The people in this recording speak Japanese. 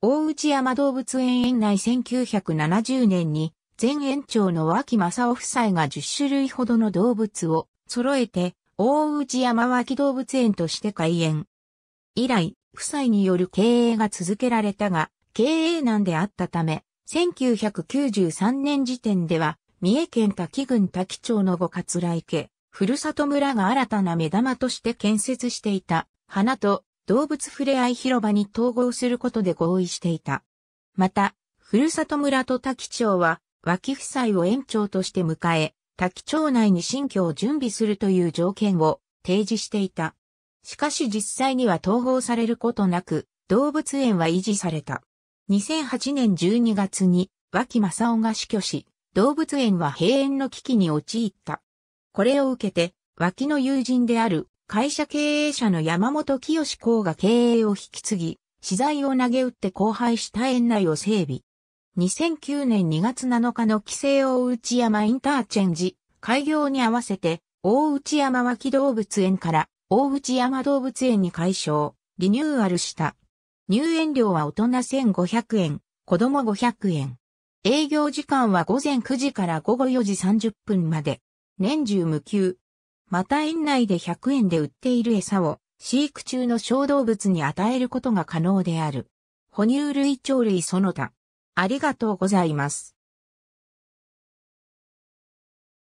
大内山動物園園内1970年に、前園長の脇正夫夫妻が10種類ほどの動物を揃えて、大内山脇動物園として開園。以来、夫妻による経営が続けられたが、経営難であったため、1993年時点では、三重県滝郡滝町の活来池、ふるさと村が新たな目玉として建設していた、花と動物触れ合い広場に統合することで合意していた。また、ふるさと村と滝町は、脇夫妻を園長として迎え、滝町内に新居を準備するという条件を提示していた。しかし実際には統合されることなく、動物園は維持された。2008年12月に、脇正夫が死去し、動物園は閉園の危機に陥った。これを受けて、脇の友人である会社経営者の山本清志が経営を引き継ぎ、資材を投げ打って荒廃した園内を整備。2009年2月7日の規制大内山インターチェンジ、開業に合わせて、大内山脇動物園から大内山動物園に改称、リニューアルした。入園料は大人1500円、子供500円。営業時間は午前9時から午後4時30分まで。年中無休、また園内で100円で売っている餌を飼育中の小動物に与えることが可能である。哺乳類鳥類その他。ありがとうございます。